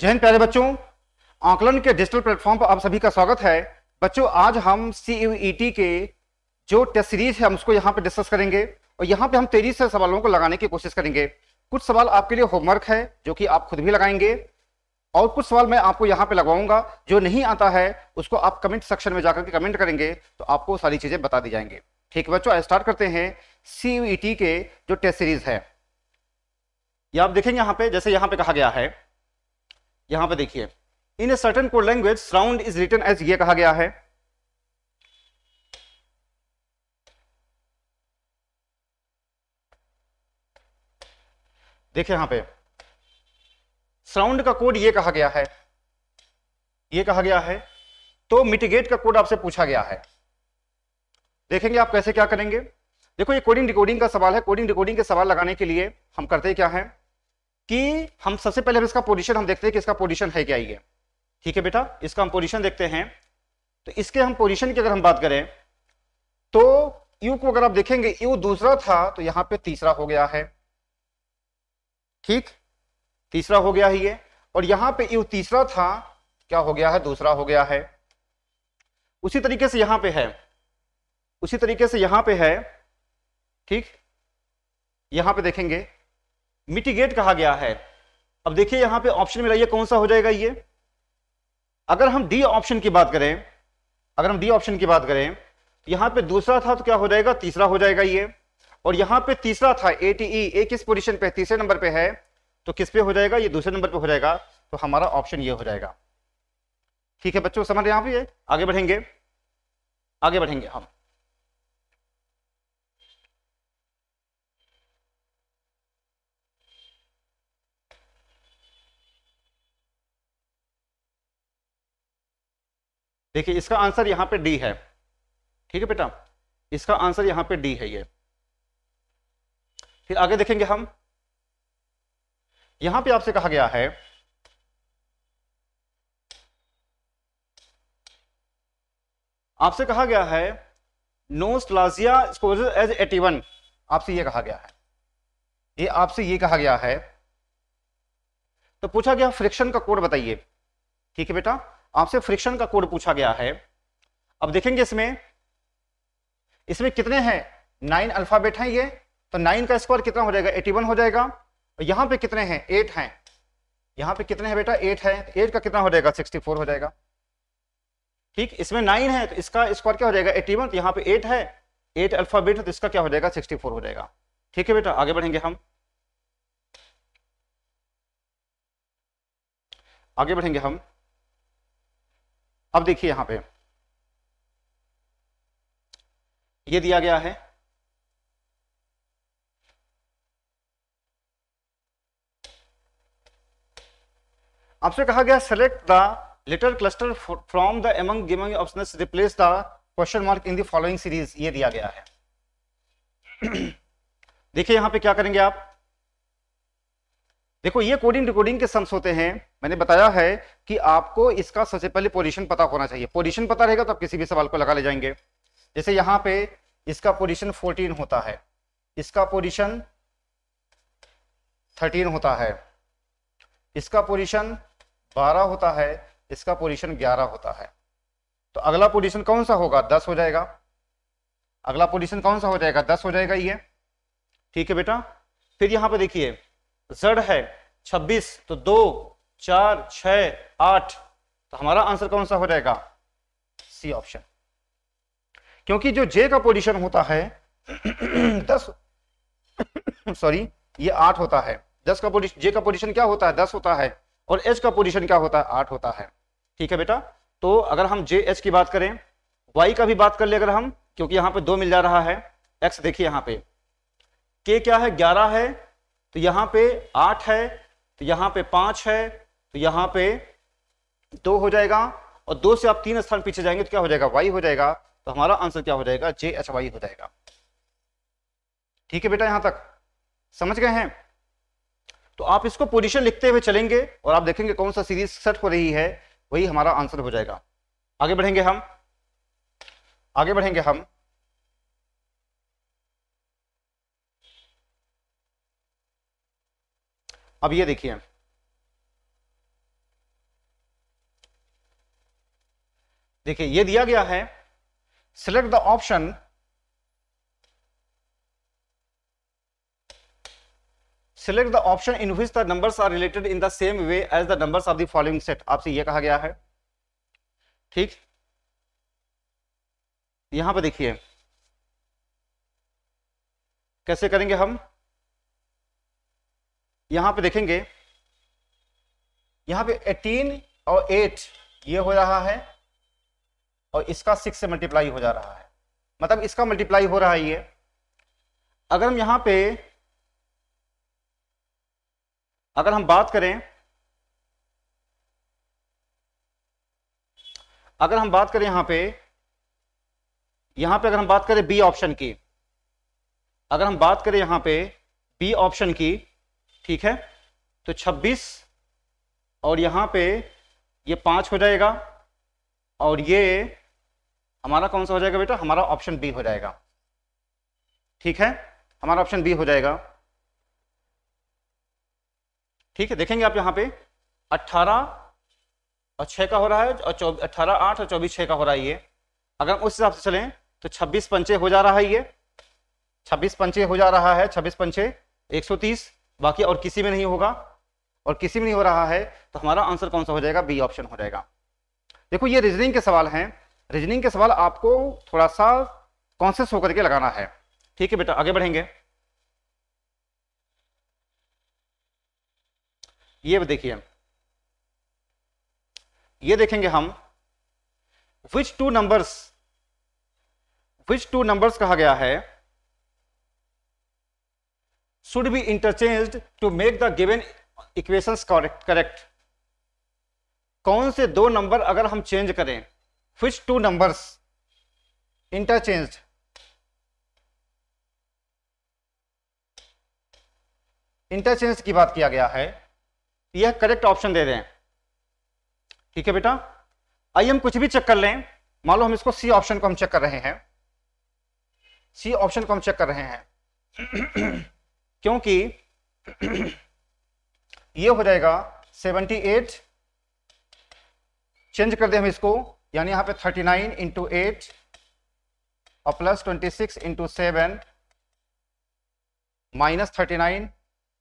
जैन प्यारे बच्चों आंकलन के डिजिटल प्लेटफॉर्म पर आप सभी का स्वागत है बच्चों आज हम सी e e के जो टेस्ट सीरीज है हम उसको यहाँ पे डिस्कस करेंगे और यहाँ पे हम तेजी से सवालों को लगाने की कोशिश करेंगे कुछ सवाल आपके लिए होमवर्क है जो कि आप खुद भी लगाएंगे और कुछ सवाल मैं आपको यहाँ पे लगवाऊंगा जो नहीं आता है उसको आप कमेंट सेक्शन में जाकर के कमेंट करेंगे तो आपको सारी चीज़ें बता दी जाएंगे ठीक है बच्चों स्टार्ट करते हैं सी e के जो टेस्ट सीरीज है ये आप देखेंगे यहाँ पे जैसे यहाँ पे कहा गया है यहां पे देखिए in a certain code language sound is written as ये कहा गया है देखिए यहां पे साउंड का कोड ये कहा गया है ये कहा गया है तो मिटिगेट का कोड आपसे पूछा गया है देखेंगे आप कैसे क्या करेंगे देखो ये कोडिंग रिकॉर्डिंग का सवाल है कोडिंग रिकॉर्डिंग के सवाल लगाने के लिए हम करते क्या है कि हम सबसे पहले हम इसका पोजीशन हम देखते हैं कि इसका पोजीशन है क्या ये ठीक है बेटा इसका हम पोजीशन देखते हैं तो इसके हम पोजीशन की अगर हम बात करें तो यू को अगर आप देखेंगे यू दूसरा था तो यहां पे तीसरा हो गया है ठीक तीसरा हो गया है ये और यहां पे यू तीसरा था क्या हो गया है दूसरा हो गया है उसी तरीके से यहां पे है उसी तरीके से यहां पे है ठीक यहां पे देखेंगे मिटिगेट कहा गया है अब देखिए यहां पे ऑप्शन में लाइए कौन सा हो जाएगा ये अगर हम डी ऑप्शन की बात करें अगर हम डी ऑप्शन की बात करें यहां पे दूसरा था तो क्या हो जाएगा तीसरा हो जाएगा ये और यहां पे तीसरा था ए टी ई ए किस पोजिशन पे तीसरे नंबर पे है तो किस पे हो जाएगा ये दूसरे नंबर पे हो जाएगा तो हमारा ऑप्शन ये हो जाएगा ठीक है बच्चों समझ रहे हैं आप ये आगे बढ़ेंगे आगे बढ़ेंगे हम हाँ। देखिए इसका आंसर यहाँ पे डी है ठीक है बेटा इसका आंसर यहाँ पे डी है ये फिर आगे देखेंगे हम यहां पे आपसे कहा गया है आपसे कहा गया है nostalgia score as eighty one आपसे ये कहा गया है ये आपसे ये कहा गया है तो पूछा गया फ्रिक्शन का कोड बताइए ठीक है बेटा आपसे फ्रिक्शन का कोड पूछा गया है अब देखेंगे इसमें इसमें कितने हैं नाइन अल्फाबेट हैं ये तो नाइन का स्क्वायर कितना हो जाएगा एटी वन हो जाएगा और यहां पे कितने हैं एट हैं यहां पे कितने हैं बेटा एट है एट का कितना हो जाएगा सिक्सटी फोर हो जाएगा ठीक इसमें नाइन है तो इसका स्क्वायर क्या हो जाएगा एटी वन तो यहां पर एट है एट अल्फाबेट है तो इसका क्या हो जाएगा सिक्सटी फोर हो जाएगा ठीक है बेटा आगे बढ़ेंगे हम आगे बढ़ेंगे हम अब देखिए यहां पे ये दिया गया है आपसे कहा गया select the letter cluster from the among given option replace the question mark in the following series ये दिया गया है देखिए यहां पे क्या करेंगे आप देखो ये कोडिंग डिकोडिंग के सम्स होते हैं मैंने बताया है कि आपको इसका सबसे पहले पोजीशन पता होना चाहिए पोजीशन पता रहेगा तो आप किसी भी सवाल को लगा ले जाएंगे जैसे यहाँ पे इसका पोजीशन 14 होता है इसका पोजीशन 13 होता है इसका पोजीशन 12 होता है इसका पोजीशन 11 होता है तो अगला पोजिशन कौन सा होगा दस हो जाएगा अगला पोजिशन कौन सा हो जाएगा दस हो जाएगा ये ठीक है बेटा फिर यहाँ पे देखिए जड़ है छब्बीस तो दो चार छ आठ तो हमारा आंसर कौन सा हो जाएगा सी ऑप्शन क्योंकि जो जे का पोजीशन होता है दस सॉरी ये आठ होता है दस का पोजिशन जे का पोजीशन क्या होता है दस होता है और एच का पोजीशन क्या होता है आठ होता है ठीक है बेटा तो अगर हम जे एच की बात करें वाई का भी बात कर ले अगर हम क्योंकि यहां पे दो मिल जा रहा है एक्स देखिए यहां पे के क्या है ग्यारह है तो यहां पे आठ है तो यहां पे पांच है तो यहां पे दो हो जाएगा और दो से आप तीन स्थान पीछे जाएंगे तो क्या हो जाएगा वाई हो जाएगा तो हमारा आंसर क्या हो जाएगा जे एच वाई हो जाएगा ठीक है बेटा यहां तक समझ गए हैं तो आप इसको पोजिशन लिखते हुए चलेंगे और आप देखेंगे कौन सा सीरीज सेट हो रही है वही हमारा आंसर हो जाएगा आगे बढ़ेंगे हम आगे बढ़ेंगे हम अब ये देखिए देखिए ये दिया गया है select the option select the option in which the number are related in the same way as the number of the following set आपसे ये कहा गया है ठीक यहां पर देखिए कैसे करेंगे हम यहाँ पे देखेंगे यहाँ पे 18 और 8 ये हो रहा है और इसका 6 से मल्टीप्लाई हो जा रहा है मतलब इसका मल्टीप्लाई हो रहा है ये अगर हम यहाँ पे अगर हम बात करें अगर हम बात करें यहाँ पे यहाँ पे अगर हम बात करें बी ऑप्शन की अगर हम बात करें यहाँ पे बी ऑप्शन की ठीक है तो 26 और यहाँ पे ये पाँच हो जाएगा और ये हमारा कौन सा हो जाएगा बेटा हमारा ऑप्शन बी हो जाएगा ठीक है हमारा ऑप्शन बी हो जाएगा ठीक है देखेंगे आप यहाँ पे 18 और 6 का हो रहा है और अट्ठारह आठ और चौबीस छः का हो रहा है ये अगर हम उस हिसाब से चलें तो छब्बीस पंचे हो जा रहा है ये छब्बीस पंचे हो जा रहा है छब्बीस पंचे एक सौ तीस बाकी और किसी में नहीं होगा और किसी में नहीं हो रहा है तो हमारा आंसर कौन सा हो जाएगा बी ऑप्शन हो जाएगा देखो ये रीजनिंग के सवाल हैं रीजनिंग के सवाल आपको थोड़ा सा कॉन्सियस होकर के लगाना है ठीक है बेटा आगे बढ़ेंगे ये देखिए ये देखेंगे हम which two numbers which two numbers कहा गया है should be interchanged to make the given equations correct correct कौन से दो नंबर अगर हम चेंज करें which two numbers interchanged interchange की बात किया गया है यह करेक्ट ऑप्शन दे दें ठीक है बेटा आइए हम कुछ भी चेक कर लें मान लो हम इसको सी ऑप्शन को हम चेक कर रहे हैं सी ऑप्शन को हम चेक कर रहे हैं क्योंकि ये हो जाएगा 78 चेंज कर दे हम इसको यानी यहां पे 39 नाइन इंटू एट और plus twenty six into seven minus thirty nine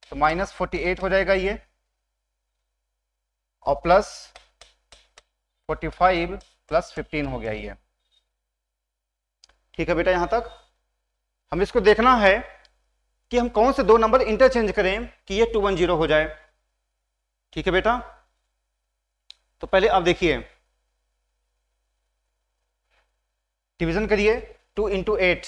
तो माइनस फोर्टी एट हो जाएगा ये और plus forty five plus fifteen हो गया ये ठीक है बेटा यहां तक हम इसको देखना है कि हम कौन से दो नंबर इंटरचेंज करें कि ये टू वन जीरो हो जाए ठीक है बेटा तो पहले आप देखिए डिवीजन करिए two into eight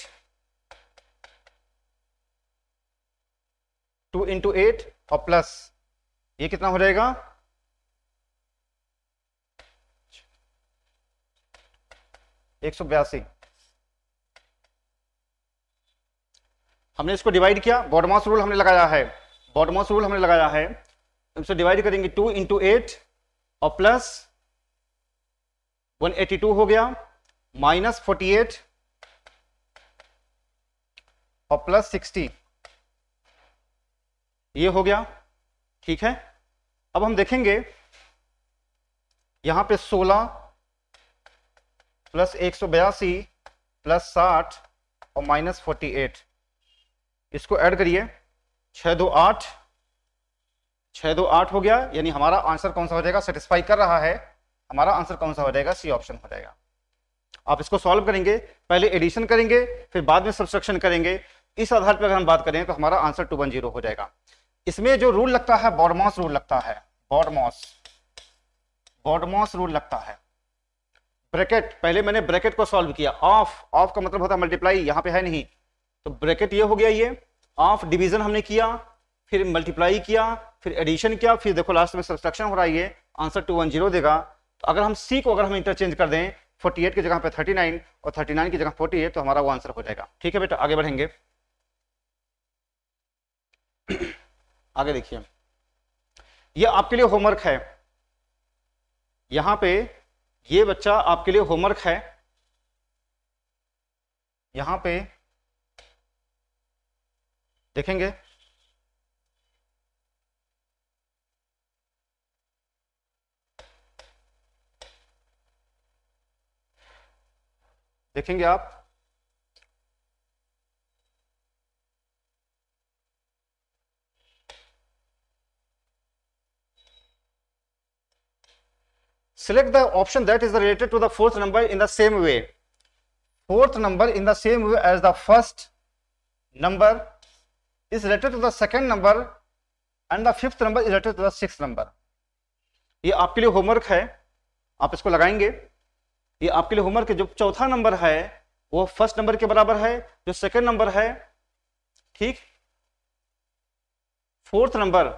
two into eight और प्लस ये कितना हो जाएगा एक सौ बयासी हमने इसको डिवाइड किया बॉडमास रूल हमने लगाया है बॉडमास रूल हमने लगाया है इसको डिवाइड करेंगे टू इंटू एट और प्लस 182 हो गया माइनस फोर्टी एट और प्लस 60 ये हो गया ठीक है अब हम देखेंगे यहां पे 16 प्लस एक प्लस 60 और माइनस फोर्टी एट इसको ऐड करिए छः दो आठ छः दो आठ हो गया यानी हमारा आंसर कौन सा हो जाएगा सेटिस्फाई कर रहा है हमारा आंसर कौन सा हो जाएगा सी ऑप्शन हो जाएगा आप इसको सॉल्व करेंगे पहले एडिशन करेंगे फिर बाद में सब्सट्रक्शन करेंगे इस आधार पर अगर हम बात करें तो हमारा आंसर टू वन जीरो हो जाएगा इसमें जो रूल लगता है बॉडमॉस रूल लगता है बॉडमॉस बॉडमॉस रूल लगता है ब्रैकेट पहले मैंने ब्रैकेट को सॉल्व किया ऑफ ऑफ का मतलब होता है मल्टीप्लाई यहां पे है नहीं तो ब्रैकेट ये हो गया ये ऑफ डिवीजन हमने किया फिर मल्टीप्लाई किया फिर एडिशन किया फिर देखो लास्ट में सब्सट्रक्शन हो रहा है ये आंसर टू वन जीरो देगा तो अगर हम सी को अगर हम इंटरचेंज कर दें 48 की जगह पे 39 और 39 की जगह 48 तो हमारा वो आंसर हो जाएगा ठीक है बेटा आगे बढ़ेंगे आगे देखिए ये आपके लिए होमवर्क है यहां पे ये बच्चा आपके लिए होमवर्क है यहां पर देखेंगे देखेंगे आप select the option that is related to the fourth number in the same way fourth number in the same way as the first number is related to the second number and the fifth number is related to the sixth number. ये आपके लिए homework है आप इसको लगाएंगे ये आपके लिए होमवर्क जो चौथा नंबर है वो फर्स्ट नंबर के बराबर है जो सेकंड नंबर है ठीक fourth number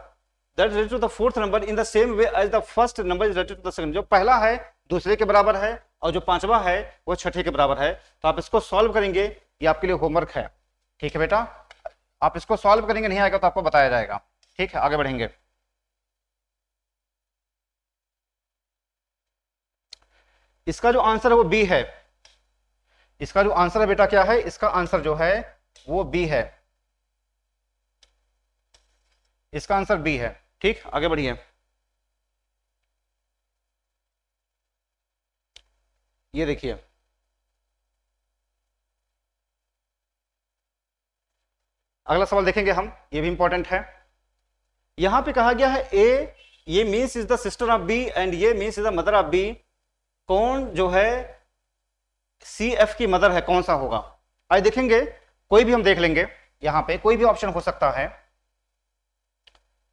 that related to the fourth number in the same way as the first number is related to the second जो पहला है दूसरे के बराबर है और जो पांचवा है वो छठे के बराबर है तो आप इसको सॉल्व करेंगे ये आपके लिए होमवर्क है ठीक है बेटा आप इसको सॉल्व करेंगे नहीं आएगा तो आपको बताया जाएगा ठीक है आगे बढ़ेंगे इसका जो आंसर है वो बी है इसका जो आंसर है बेटा क्या है इसका आंसर जो है वो बी है इसका आंसर बी है ठीक आगे बढ़िए ये देखिए अगला सवाल देखेंगे हम ये भी इंपॉर्टेंट है यहां पे कहा गया है ए ये means is the sister of B and ये means is the mother of B कौन जो है सी एफ की मदर है कौन सा होगा आइए देखेंगे कोई भी हम देख लेंगे यहां पे कोई भी ऑप्शन हो सकता है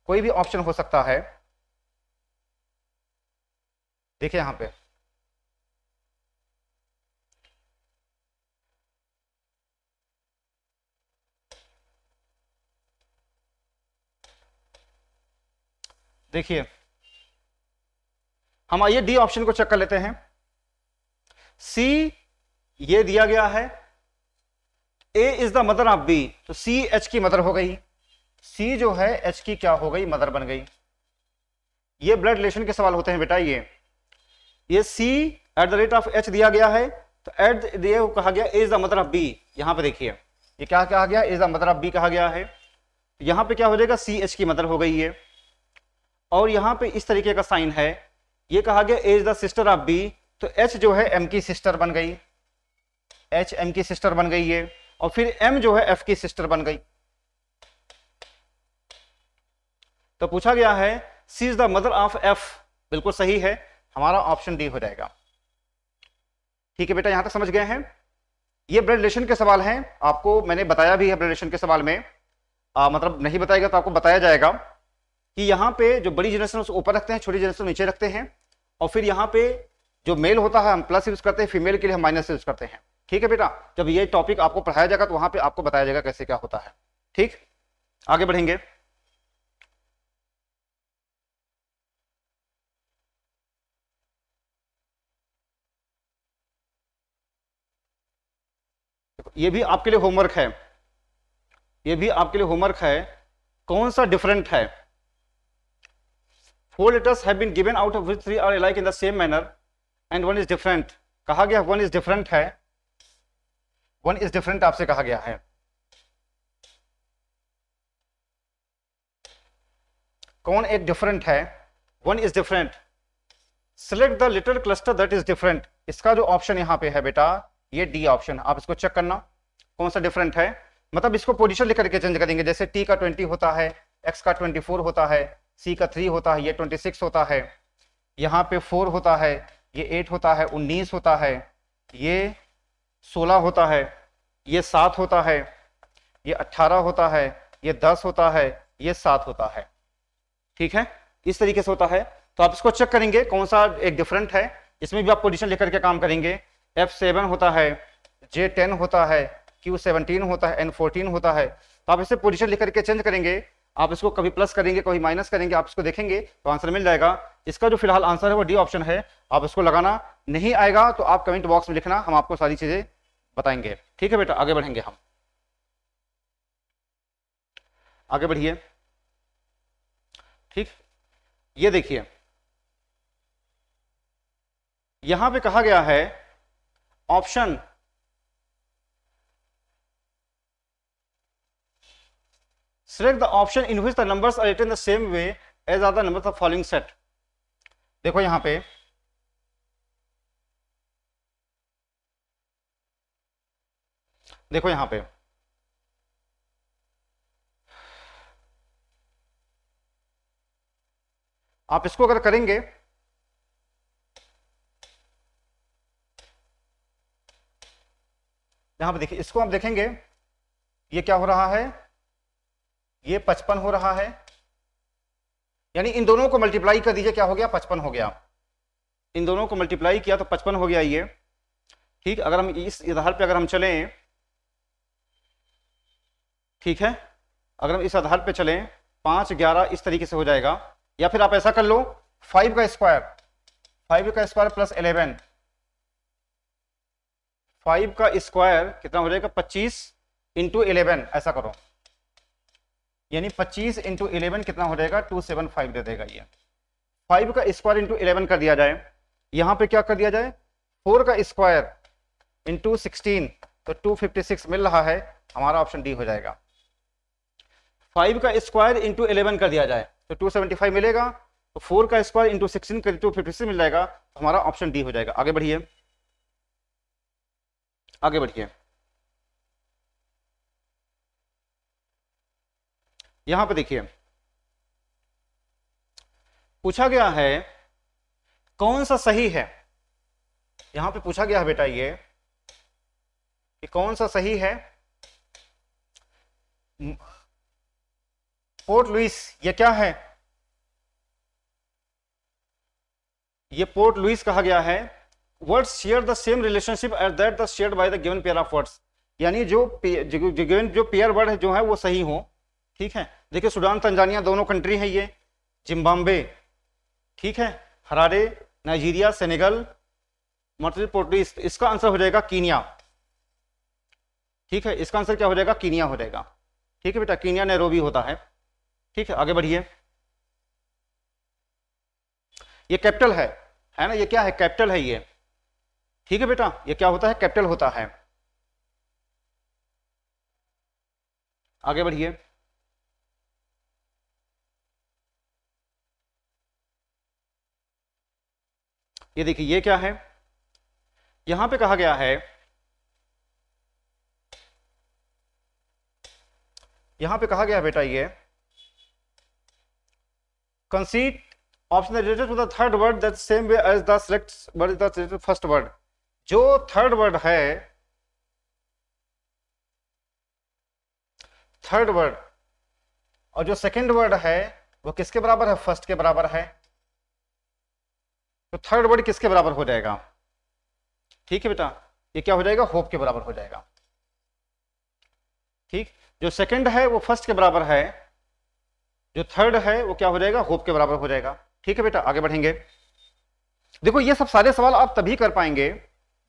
कोई भी ऑप्शन हो सकता है देखिए यहां पे देखिए हम आइए डी ऑप्शन को चेक कर लेते हैं सी ये दिया गया है A is the mother of B तो सी एच की मदर हो गई सी जो है एच की क्या हो गई मदर बन गई ये ब्लड रिलेशन के सवाल होते हैं बेटा ये ये C at the rate of H दिया गया है तो एट ये कहा गया A is the mother of B यहां पे देखिए ये क्या कहा गया is the mother of B कहा गया है यहां पे क्या हो जाएगा सी एच की मदर हो गई है और यहाँ पे इस तरीके का साइन है ये कहा गया as the sister of B तो एच जो है एम की सिस्टर बन गई एच एम की सिस्टर बन गई ये और फिर एम जो है एफ की सिस्टर बन गई तो पूछा गया है C is the mother of F बिल्कुल सही है हमारा ऑप्शन डी हो जाएगा ठीक है बेटा यहां तक समझ गए हैं ये ब्लड रिलेशन के सवाल हैं आपको मैंने बताया भी है ब्लड रिलेशन के सवाल में आ, मतलब नहीं बताएगा तो आपको बताया जाएगा कि यहाँ पे जो बड़ी जनरेशन उसको ऊपर रखते हैं छोटी जनरेशन नीचे रखते हैं और फिर यहाँ पे जो मेल होता है हम प्लस यूज करते हैं फीमेल के लिए हम माइनस यूज करते हैं ठीक है बेटा जब ये टॉपिक आपको पढ़ाया जाएगा तो वहां पे आपको बताया जाएगा कैसे क्या होता है ठीक आगे बढ़ेंगे ये भी आपके लिए होमवर्क है ये भी आपके लिए होमवर्क है कौन सा डिफरेंट है four letters have been given out of which three are alike in the same manner and one is different कहा गया वन इज डिफरेंट है वन इज डिफरेंट आपसे कहा गया है कौन एक डिफरेंट है one is different select the letter cluster that is different इसका जो ऑप्शन यहां पे है बेटा ये डी ऑप्शन आप इसको चेक करना कौन सा डिफरेंट है मतलब इसको पोजीशन लेकर के चेंज करेंगे जैसे टी का 20 होता है एक्स का 24 होता है सी का थ्री होता है ये ट्वेंटी सिक्स होता है यहाँ पे फोर होता है ये एट होता है उन्नीस होता है ये सोलह होता है ये सात होता है ये अट्ठारह होता है ये दस होता है ये सात होता है ठीक है इस तरीके से होता है तो आप इसको चेक करेंगे कौन सा एक डिफरेंट है इसमें भी आप पोजिशन लेकर के काम करेंगे एफ सेवन होता है जे टेन होता है क्यू सेवनटीन होता है एन फोर्टीन होता है तो आप इसे पोजिशन लेकर के चेंज करेंगे आप इसको कभी प्लस करेंगे कभी माइनस करेंगे आप इसको देखेंगे तो आंसर मिल जाएगा इसका जो फिलहाल आंसर है वो डी ऑप्शन है आप इसको लगाना नहीं आएगा तो आप कमेंट बॉक्स में लिखना हम आपको सारी चीज़ें बताएंगे ठीक है बेटा आगे बढ़ेंगे हम आगे बढ़िए ठीक ये देखिए यहां पे कहा गया है option select the option in which the numbers are written the same way as are the numbers of following set देखो यहाँ पे देखो यहाँ पे आप इसको अगर करेंगे यहां पे देखिए इसको आप देखेंगे ये क्या हो रहा है ये पचपन हो रहा है यानी इन दोनों को मल्टीप्लाई कर दीजिए क्या हो गया पचपन हो गया इन दोनों को मल्टीप्लाई किया तो पचपन हो गया ये ठीक अगर हम इस आधार पे अगर हम चलें ठीक है अगर हम इस आधार पे चलें पांच ग्यारह इस तरीके से हो जाएगा या फिर आप ऐसा कर लो फाइव का स्क्वायर फाइव का स्क्वायर प्लस एलेवन फाइव का स्क्वायर कितना हो जाएगा पच्चीस इंटू एलेवन ऐसा करो यानी 25 इंटू इलेवन कितना हो जाएगा 275 दे देगा ये 5 का स्क्वायर इंटू इलेवन कर दिया जाए यहाँ पे क्या कर दिया जाए 4 का स्क्वायर इंटू सिक्सटीन तो 256 मिल रहा है हमारा ऑप्शन डी हो जाएगा 5 का स्क्वायर इंटू इलेवन कर दिया जाए तो 275 मिलेगा तो 4 का स्क्वायर इंटू सिक्सटीन कर टू फिफ्टी मिल जाएगा तो हमारा ऑप्शन डी हो जाएगा आगे बढ़िए आगे बढ़िए यहां पर देखिए पूछा गया है कौन सा सही है यहां पे पूछा गया है बेटा ये कि कौन सा सही है पोर्ट लुइस ये क्या है ये पोर्ट लुइस कहा गया है words share the same relationship at that the share by the given pair of words यानी जो गिवन जो पेयर वर्ड है जो है वो सही हो ठीक है देखिए सूडान तंजानिया दोनों कंट्री हैं ये जिम्बाब्वे ठीक है हरारे नाइजीरिया सेनेगल मर्तल पोर्टिस इसका आंसर हो जाएगा कीनिया ठीक है इसका आंसर क्या हो जाएगा कीनिया हो जाएगा ठीक है बेटा कीनिया नेरो होता है ठीक है आगे बढ़िए ये कैपिटल है है ना ये क्या है कैपिटल है ये ठीक है बेटा ये क्या होता है कैपिटल होता है आगे बढ़िए ये देखिए ये क्या है यहां पे कहा गया है यहां पे कहा गया बेटा ये कंसीट option third word that same way as the select word is related first word जो थर्ड वर्ड है थर्ड वर्ड और जो सेकंड वर्ड है वो किसके बराबर है फर्स्ट के बराबर है तो थर्ड वर्ड किसके बराबर हो जाएगा ठीक है बेटा ये क्या हो जाएगा होप के बराबर हो जाएगा ठीक जो सेकंड है वो फर्स्ट के बराबर है जो थर्ड है वो क्या हो जाएगा होप के बराबर हो जाएगा ठीक है बेटा आगे बढ़ेंगे देखो ये सब सारे सवाल आप तभी कर पाएंगे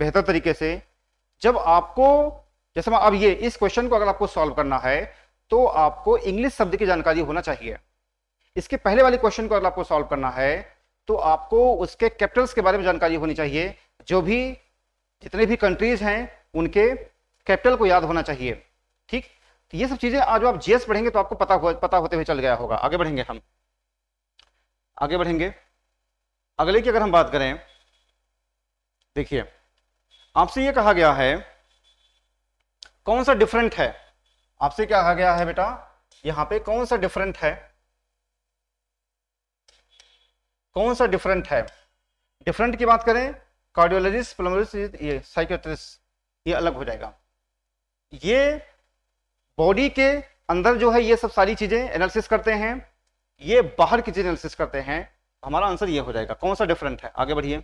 बेहतर तरीके से जब आपको जैसे मैं अब ये इस क्वेश्चन को अगर आपको सॉल्व करना है तो आपको इंग्लिश शब्द की जानकारी होना चाहिए इसके पहले वाले क्वेश्चन को अगर आपको सॉल्व करना है तो आपको उसके कैपिटल्स के बारे में जानकारी होनी चाहिए जो भी जितने भी कंट्रीज हैं उनके कैपिटल को याद होना चाहिए ठीक तो ये सब चीज़ें आज आप जीएस पढ़ेंगे तो आपको पता हो पता होते हुए चल गया होगा आगे बढ़ेंगे हम आगे बढ़ेंगे अगले की अगर हम बात करें देखिए आपसे ये कहा गया है कौन सा डिफरेंट है आपसे क्या कहा गया है बेटा यहाँ पे कौन सा डिफरेंट है कौन सा डिफरेंट है डिफरेंट की बात करें कार्डियोलॉजिस्ट प्लमोलॉजिस्ट ये साइकोट्रिस्ट ये अलग हो जाएगा ये बॉडी के अंदर जो है ये सब सारी चीज़ें एनालिसिस करते हैं ये बाहर की चीज़ें एनालिसिस करते हैं हमारा आंसर ये हो जाएगा कौन सा डिफरेंट है आगे बढ़िए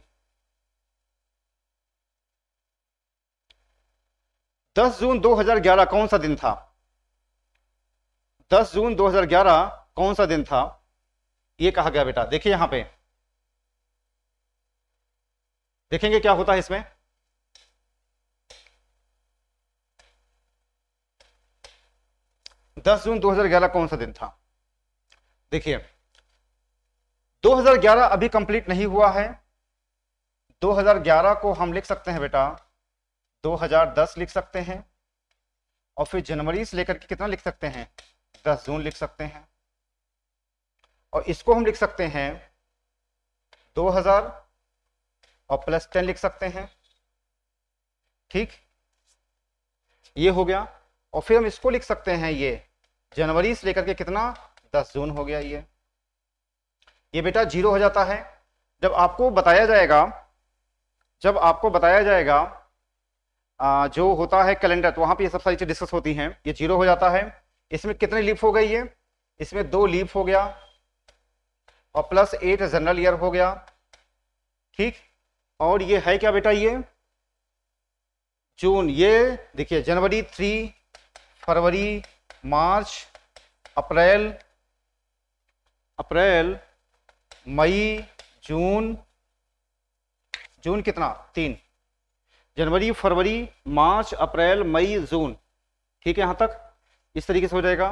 दस जून 2011 कौन सा दिन था दस जून 2011 कौन सा दिन था ये कहा गया बेटा देखिए यहां पे देखेंगे क्या होता है इसमें दस जून 2011 कौन सा दिन था देखिए 2011 अभी कंप्लीट नहीं हुआ है 2011 को हम लिख सकते हैं बेटा 2010 लिख सकते हैं और फिर जनवरी से लेकर के कितना लिख सकते हैं 10 जून लिख सकते हैं और इसको हम लिख सकते हैं और प्लस टेन लिख सकते हैं ठीक ये हो गया और फिर हम इसको लिख सकते हैं ये जनवरी से लेकर के कितना दस जून हो गया ये ये बेटा जीरो हो जाता है जब आपको बताया जाएगा जब आपको बताया जाएगा आ, जो होता है कैलेंडर तो वहां पे ये सब सारी चीज़ डिस्कस होती हैं ये जीरो हो जाता है इसमें कितने लीप हो गई ये इसमें दो लीप हो गया और प्लस एट जनरल ईयर हो गया ठीक और ये है क्या बेटा ये जून ये देखिए जनवरी थ्री फरवरी मार्च अप्रैल अप्रैल मई जून जून कितना तीन जनवरी फरवरी मार्च अप्रैल मई जून ठीक है यहाँ तक इस तरीके से हो जाएगा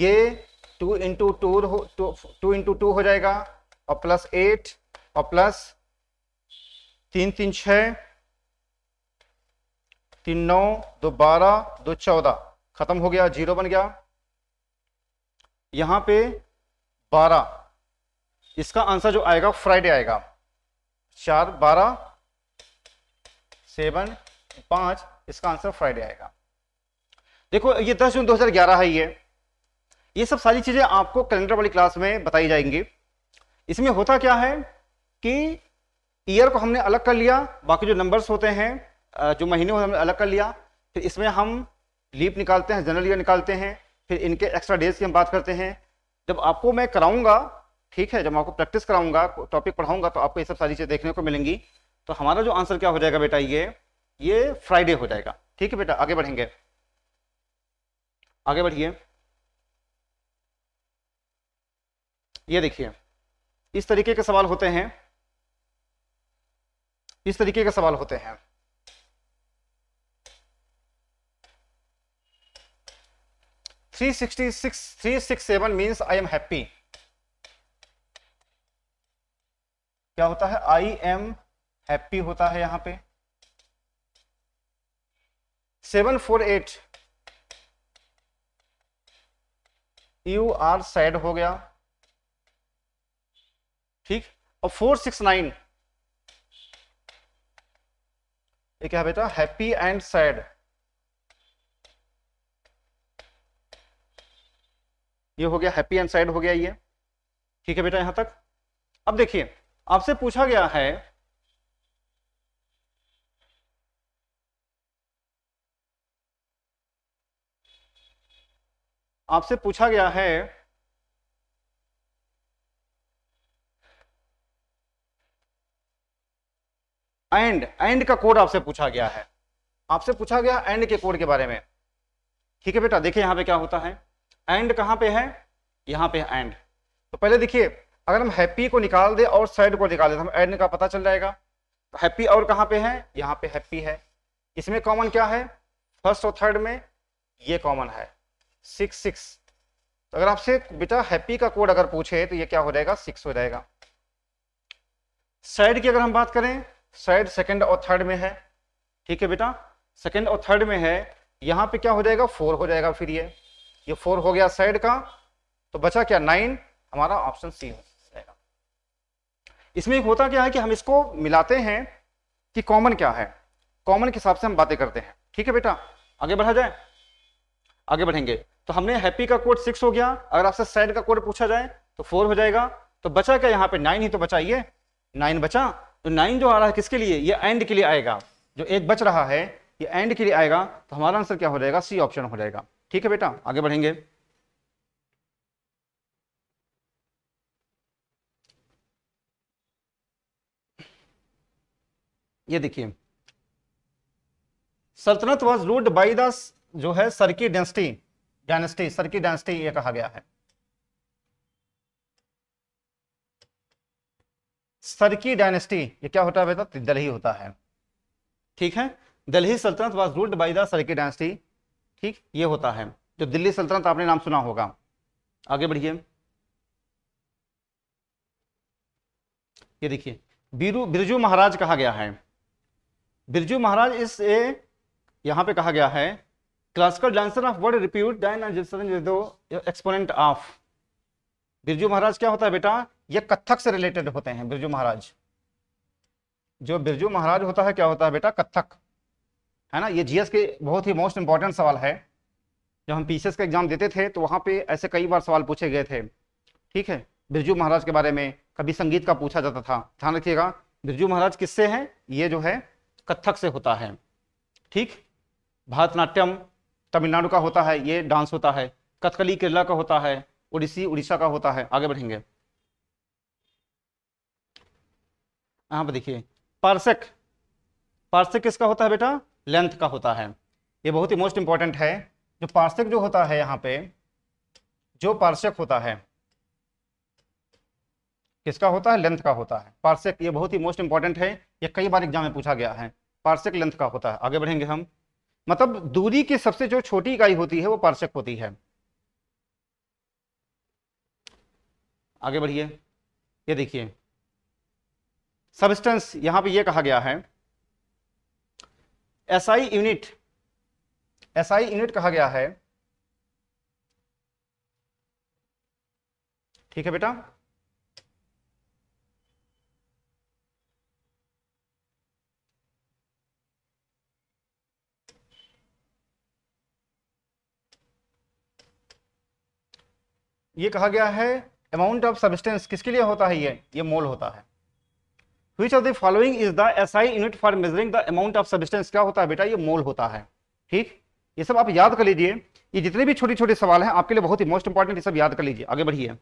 ये two into two two into two हो जाएगा और प्लस एट और प्लस तीन तीन छ तीन नौ दो बारह दो चौदह खत्म हो गया जीरो बन गया यहां पे बारह इसका आंसर जो आएगा फ्राइडे आएगा चार बारह सेवन पांच इसका आंसर फ्राइडे आएगा देखो ये दस जून दो हजार ग्यारह है ये ये सब सारी चीजें आपको कैलेंडर वाली क्लास में बताई जाएंगी इसमें होता क्या है कि ईयर को हमने अलग कर लिया बाकी जो नंबर्स होते हैं जो महीने होते हैं हमने अलग कर लिया फिर इसमें हम लीप निकालते हैं जनरल ईयर निकालते हैं फिर इनके एक्स्ट्रा डेज की हम बात करते हैं जब आपको मैं कराऊंगा ठीक है जब आपको प्रैक्टिस कराऊंगा टॉपिक पढ़ाऊंगा तो आपको ये सब सारी चीज़ें देखने को मिलेंगी तो हमारा जो आंसर क्या हो जाएगा बेटा ये ये फ्राइडे हो जाएगा ठीक है बेटा आगे बढ़ेंगे आगे बढ़िए ये देखिए इस तरीके के सवाल होते हैं इस तरीके के सवाल होते हैं three sixty six three six seven means I am happy क्या होता है आई एम हैप्पी होता है यहां पे seven four eight you are sad हो गया ठीक और फोर सिक्स नाइन ये क्या बेटा हैप्पी एंड सैड ये हो गया हैप्पी एंड सैड हो गया ये ठीक है बेटा यहां तक अब देखिए आपसे पूछा गया है आपसे पूछा गया है एंड एंड का कोड आपसे पूछा गया है आपसे पूछा गया एंड के कोड के बारे में ठीक है बेटा देखिए यहां पे क्या होता है एंड कहाँ पे है यहां पे एंड तो पहले देखिए अगर हम हैप्पी को निकाल दे और सैड को निकाल दे तो हम एंड का पता चल जाएगा तो हैप्पी और कहां पे है यहां पे हैप्पी है इसमें कॉमन क्या है फर्स्ट और थर्ड में ये कॉमन है सिक्स सिक्स तो अगर आपसे बेटा हैप्पी का कोड अगर पूछे तो ये क्या हो जाएगा सिक्स हो जाएगा सैड की अगर हम बात करें शायद सेकंड और थर्ड में है ठीक है बेटा सेकंड और थर्ड में है यहाँ पे क्या हो जाएगा फोर हो जाएगा फिर ये ये फोर हो गया साइड का तो बचा क्या नाइन हमारा ऑप्शन सी हो जाएगा इसमें होता क्या है कि हम इसको मिलाते हैं कि कॉमन क्या है कॉमन के हिसाब से हम बातें करते हैं ठीक है बेटा आगे बढ़ा जाए आगे बढ़ेंगे तो हमने हैप्पी का कोड सिक्स हो गया अगर आपसे सैड का कोड पूछा जाए तो फोर हो जाएगा तो बचा क्या यहाँ पे नाइन ही तो बचाइए नाइन बचा तो नाइन जो आ रहा है किसके लिए ये एंड के लिए आएगा जो एक बच रहा है ये एंड के लिए आएगा तो हमारा आंसर क्या हो जाएगा सी ऑप्शन हो जाएगा ठीक है बेटा आगे बढ़ेंगे ये देखिए सल्तनत वॉज रूल्ड बाई द जो है सरकी डेंसिटी डायनेस्टी सरकी डायनेस्टी ये कहा गया है सरकी डायनेस्टी ये क्या होता है बेटा दिल्ली होता है ठीक है दिल्ली सल्तनत वॉज रूल्ड बाई द सरकी डायनेस्टी ठीक ये होता है जो दिल्ली सल्तनत आपने नाम सुना होगा आगे बढ़िए ये देखिए बीरू बिरजू महाराज कहा गया है बिरजू महाराज इस ए यहां पे कहा गया है classical dancer of world repute exponent of Birju Maharaj क्या होता है बेटा ये कथक से रिलेटेड होते हैं बिरजू महाराज जो बिरजू महाराज होता है क्या होता है बेटा कथक है ना ये जीएस के बहुत ही मोस्ट इंपॉर्टेंट सवाल है जब हम पीसीएस का एग्जाम देते थे तो वहां पे ऐसे कई बार सवाल पूछे गए थे ठीक है बिरजू महाराज के बारे में कभी संगीत का पूछा जाता था ध्यान रखिएगा बिरजू महाराज किससे हैं ये जो है कथक से होता है ठीक भारतनाट्यम तमिलनाडु का होता है ये डांस होता है कथकली केरला का होता है उड़ीसी उड़ीसा का होता है आगे बढ़ेंगे यहां पर देखिए पार्सेक पार्सेक किसका होता है बेटा लेंथ का होता है ये बहुत ही मोस्ट इंपॉर्टेंट है जो पार्सेक जो होता है यहां पे जो पार्सेक होता है किसका होता है लेंथ का होता है पार्सेक ये बहुत ही मोस्ट इंपॉर्टेंट है ये कई बार एग्जाम में पूछा गया है पार्सेक लेंथ का होता है आगे बढ़ेंगे हम मतलब दूरी की सबसे जो छोटी इकाई होती है वो पार्सेक होती है आगे बढ़िए ये देखिए सबस्टेंस यहां पे ये कहा गया है एसआई यूनिट एसआई यूनिट कहा गया है ठीक है बेटा ये कहा गया है अमाउंट ऑफ सबस्टेंस किसके लिए होता है ये ये मोल होता है which of the following is the I unit for measuring the amount of substance क्या होता है बेटा ये मोल होता है ठीक ये सब आप याद कर लीजिए ये जितने भी छोटे छोटे सवाल हैं आपके लिए बहुत ही मोस्ट इंपॉर्टेंट ये सब याद कर लीजिए आगे बढ़िए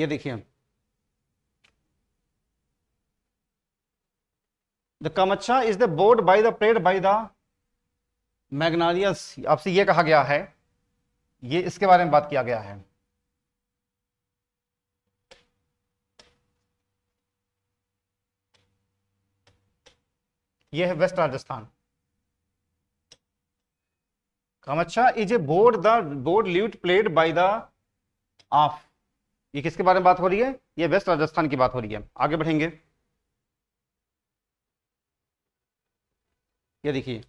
ये देखिए द कमच्छा is the board by the played by the मैग्नारियस आपसे ये कहा गया है ये इसके बारे में बात किया गया है ये है west Rajasthan kamaycha is a bowed the bowed lute played by the of ये किसके बारे में बात हो रही है ये वेस्ट राजस्थान की बात हो रही है आगे बढ़ेंगे ये देखिए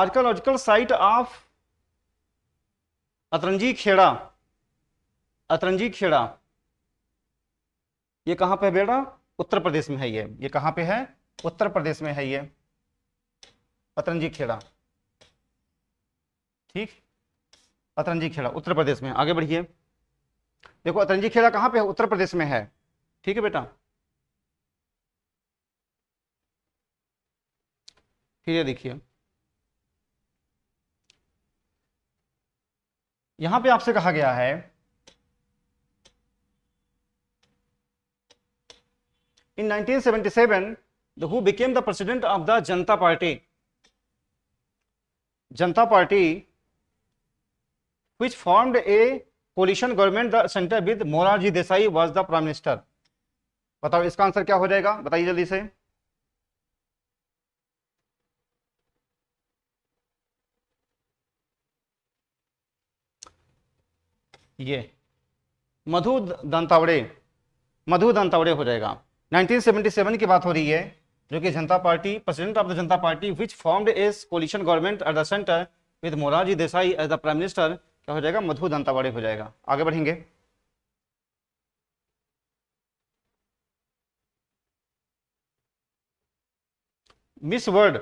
archaeological site of Atranji Khera Atranji Khera ये कहाँ पे है बेटा उत्तर प्रदेश में है ये ये कहाँ पे है उत्तर प्रदेश में है ये अतरंजी खेड़ा ठीक अतरंजी खेड़ा उत्तर प्रदेश में आगे बढ़िए देखो अतरंजी खेड़ा कहाँ पे है उत्तर प्रदेश में है ठीक है बेटा फिर ये देखिए यहां पे आपसे कहा गया है in 1977 the who became the president of the Janata Party Janata Party which formed a coalition government the centre with Morarji Desai was the prime minister बताओ इसका आंसर क्या हो जाएगा बताइए जल्दी से ये मधु दंतावड़े मधु दंतावड़े हो जाएगा 1977 की बात हो रही है जो कि Janata Party president of the Janata Party which formed is coalition government at the centre with Morarji Desai as the prime minister क्या हो जाएगा मधु दंतावड़े हो जाएगा आगे बढ़ेंगे मिस वर्ल्ड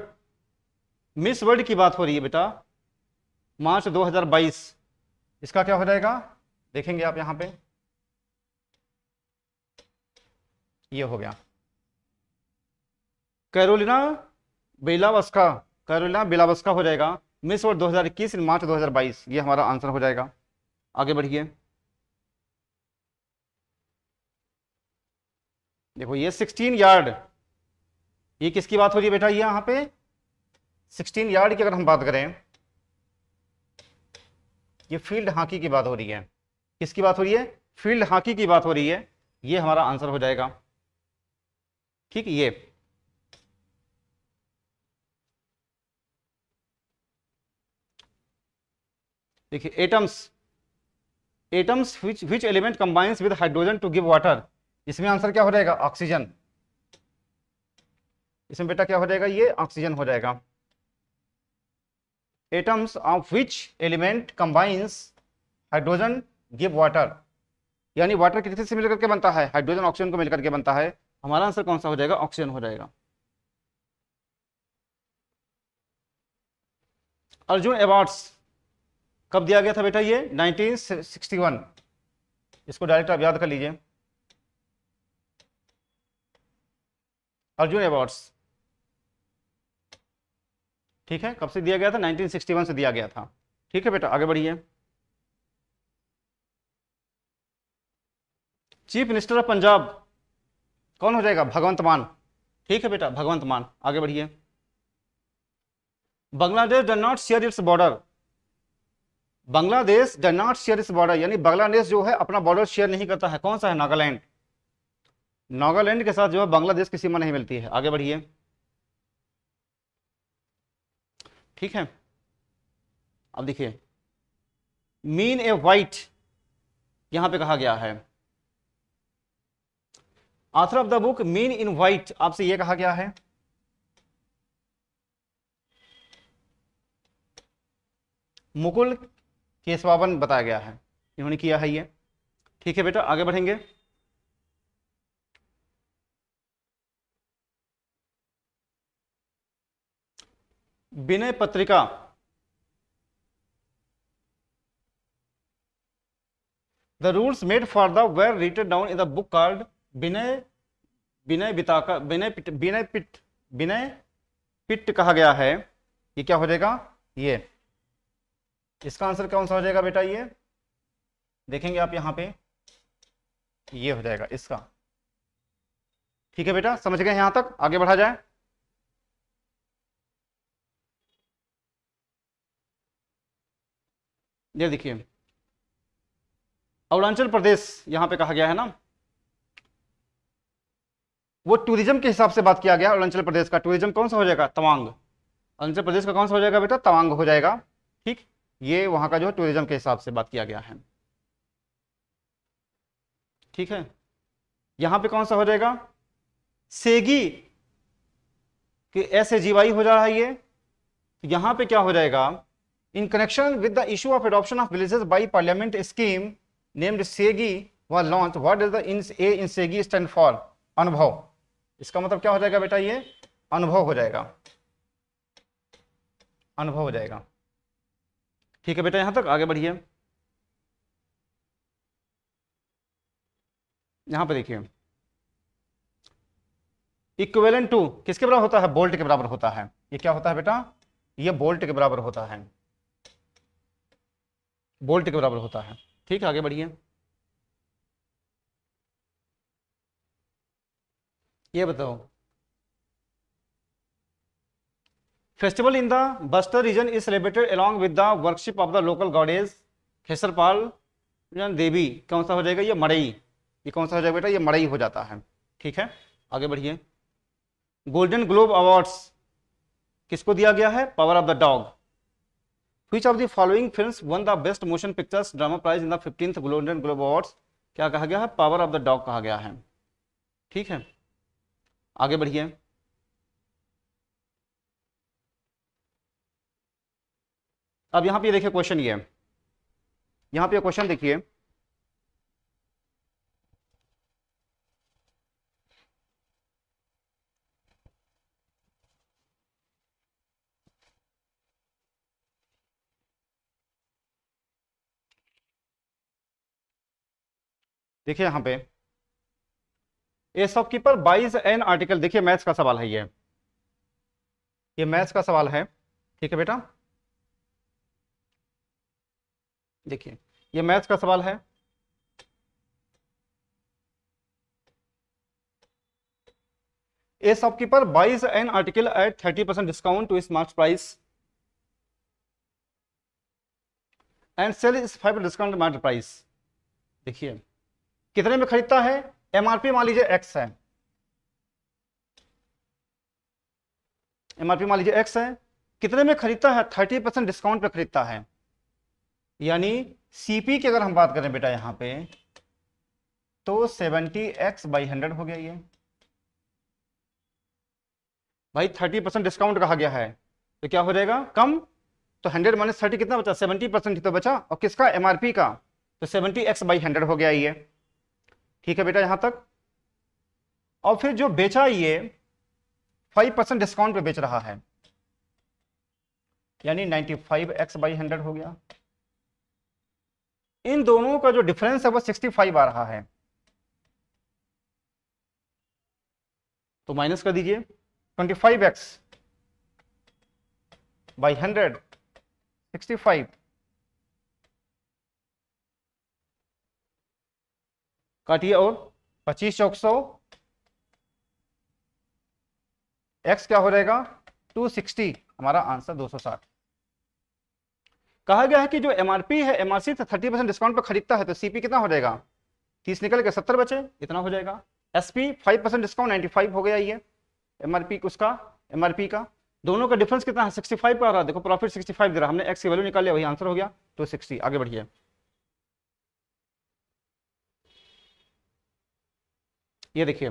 मिस वर्ल्ड की बात हो रही है बेटा मार्च 2022 इसका क्या हो जाएगा देखेंगे आप यहां पे ये हो गया कैरोलिना बेलावस्का कैरोलिना बेलावस्का हो जाएगा मिस वर्ल्ड 2021 इन मार्च 2022 ये हमारा आंसर हो जाएगा आगे बढ़िए देखो ये 16 यार्ड ये किसकी बात हो रही है बेटा ये यहां पे 16 यार्ड की अगर हम बात करें ये फील्ड हॉकी की बात हो रही है किसकी बात हो रही है फील्ड हॉकी की बात हो रही है ये हमारा आंसर हो जाएगा ठीक ये देखिए atoms atoms which which element combines with hydrogen to give water इसमें आंसर क्या हो जाएगा ऑक्सीजन इसमें बेटा क्या हो जाएगा ये ऑक्सीजन हो जाएगा atoms of which element combines hydrogen give water यानी वाटर कितने से मिलकर के बनता है हाइड्रोजन ऑक्सीजन को मिलकर के बनता है हमारा आंसर कौन सा हो जाएगा ऑक्सीजन हो जाएगा अर्जुन अवार्ड्स कब दिया गया था बेटा ये 1961 इसको डायरेक्ट आप याद कर लीजिए अर्जुन अवार्ड्स ठीक है कब से दिया गया था 1961 से दिया गया था ठीक है बेटा आगे बढ़िए चीफ मिनिस्टर ऑफ पंजाब कौन हो जाएगा भगवंत मान ठीक है बेटा भगवंत मान आगे बढ़िए Bangladesh do not share its border Bangladesh do not share its border यानी बांग्लादेश जो है अपना बॉर्डर शेयर नहीं करता है कौन सा है नागालैंड नागालैंड के साथ जो है बांग्लादेश की सीमा नहीं मिलती है आगे बढ़िए ठीक है अब देखिए मीन ए वाइट यहां पे कहा गया है author of the book men in white आपसे यह कहा गया है मुकुल केशवावन बताया गया है इन्होंने किया है ये ठीक है बेटा आगे बढ़ेंगे Vinay Patrika the rules made for the were written down in the book called Vinay Vinay Vinay पिट विनय पिट विनय पिट कहा गया है ये क्या हो जाएगा ये इसका आंसर कौन सा हो जाएगा बेटा ये देखेंगे आप यहां पे ये हो जाएगा इसका ठीक है बेटा समझ गए यहां तक आगे बढ़ा जाए ये देखिए अरुणाचल प्रदेश यहां पे कहा गया है ना वो टूरिज्म के हिसाब से बात किया गया अरुणाचल प्रदेश का टूरिज्म कौन सा हो जाएगा तवांग अरुणाचल प्रदेश का कौन सा हो जाएगा बेटा तवांग हो जाएगा ठीक ये वहां का जो है टूरिज्म के हिसाब से बात किया गया है ठीक है यहां पे कौन सा हो जाएगा सेगी कि ऐसे जीवाई हो जा रहा है ये तो यहाँ पे क्या हो जाएगा in connection with the issue of adoption of villages by parliament scheme named SAGY was launch what is the in a in SAGY stand for अनुभव इसका मतलब क्या हो जाएगा बेटा ये अनुभव हो जाएगा अनुभव हो जाएगा ठीक है बेटा यहां तक आगे बढ़िए यहां पर देखिए इक्वेलेंट टू किसके बराबर होता है बोल्ट के बराबर होता है ये क्या होता है बेटा ये बोल्ट के बराबर होता है बोल्ट के बराबर होता है ठीक है आगे बढ़िए ये बताओ festival in the Bastar region is celebrated along with the worship of the local goddess Khesarpal Devi कौन सा हो जाएगा ये मड़ई ये कौन सा हो जाएगा बेटा ये मड़ई हो जाता है ठीक है आगे बढ़िए गोल्डन ग्लोब अवार्ड्स किसको दिया गया है Power of the Dog which of the following film won the best motion pictures drama prize in the fifteenth Golden Globe Awards क्या कहा गया है पावर ऑफ द डॉग कहा गया है ठीक है आगे बढ़िए अब यहां पे देखिए क्वेश्चन ये यहां पे क्वेश्चन देखिए देखिए यहां पे a shopkeeper buys an article देखिए मैथ्स का सवाल है ये ये मैथ्स का सवाल है ठीक है बेटा देखिए ये मैथ्स का सवाल है a shopkeeper buys an article at thirty percent discount to its marked price and sell is five discount market price देखिए कितने में खरीदता है एमआरपी मान लीजिए एक्स है एमआरपी मान लीजिए एक्स है कितने में खरीदता है थर्टी परसेंट डिस्काउंट पे खरीदता है यानी सीपी की अगर हम बात करें बेटा यहां पे तो सेवेंटी एक्स बाई हंड्रेड हो गया ये भाई थर्टी परसेंट डिस्काउंट कहा गया है तो क्या हो जाएगा कम तो हंड्रेड माइनस थर्टी कितना बचा सेवेंटी परसेंट ही तो बचा और किसका एमआरपी का तो सेवेंटी एक्स बाई हंड्रेड हो गया ये ठीक है बेटा यहां तक और फिर जो बेचा ये फाइव परसेंट डिस्काउंट पे बेच रहा है यानी ninety five x by hundred हो गया इन दोनों का जो डिफरेंस है वो सिक्सटी फाइव आ रहा है तो माइनस कर दीजिए twenty five x by hundred sixty five काटिए और पच्चीस चौक सौ एक्स क्या हो जाएगा 260 हमारा आंसर 260 कहा गया है कि जो एमआरपी है एमआरसी थर्टी परसेंट डिस्काउंट पर खरीदता है तो सीपी कितना हो जाएगा तीस निकल के सत्तर बचे इतना हो जाएगा SP five percent discount ninety five हो गया ये एमआरपी उसका एमआरपी का दोनों का डिफरेंस कितना है सिक्सटी फाइव का रहा देखो प्रॉफिट सिक्सटी फाइव दे रहा हमने एक्स की वैल्यू निकाल लिया वही आंसर हो गया तो सिक्सटी आगे बढ़िए ये देखिए